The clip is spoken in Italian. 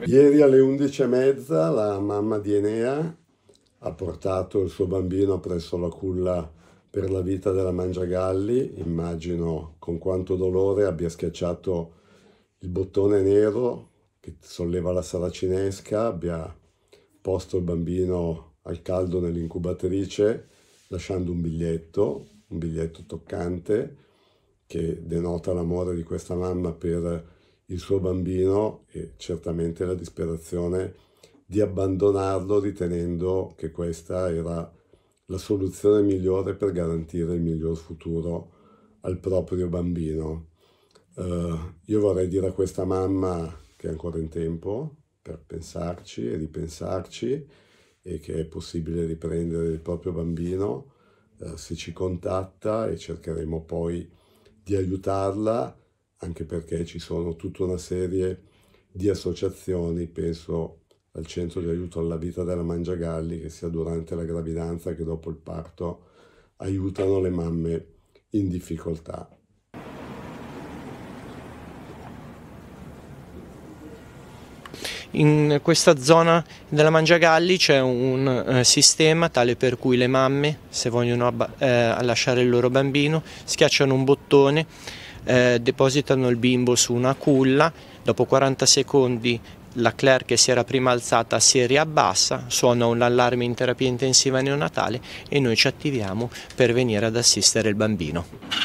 Eh, Ieri alle 11.30 la mamma di Enea ha portato il suo bambino presso la culla per la vita della Mangiagalli. Immagino con quanto dolore abbia schiacciato il bottone nero che solleva la saracinesca, abbia posto il bambino al caldo nell'incubatrice lasciando un biglietto, un biglietto toccante che denota l'amore di questa mamma per il suo bambino e certamente la disperazione di abbandonarlo ritenendo che questa era la soluzione migliore per garantire il miglior futuro al proprio bambino. Uh, io vorrei dire a questa mamma che è ancora in tempo per pensarci e ripensarci e che è possibile riprendere il proprio bambino uh, se ci contatta e cercheremo poi di aiutarla, anche perché ci sono tutta una serie di associazioni, penso al centro di aiuto alla vita della Mangiagalli, che sia durante la gravidanza che dopo il parto, aiutano le mamme in difficoltà. In questa zona della Mangiagalli c'è un eh, sistema tale per cui le mamme, se vogliono eh, lasciare il loro bambino, schiacciano un bottone, eh, depositano il bimbo su una culla, dopo 40 secondi la Claire che si era prima alzata si riabbassa, suona un allarme in terapia intensiva neonatale e noi ci attiviamo per venire ad assistere il bambino.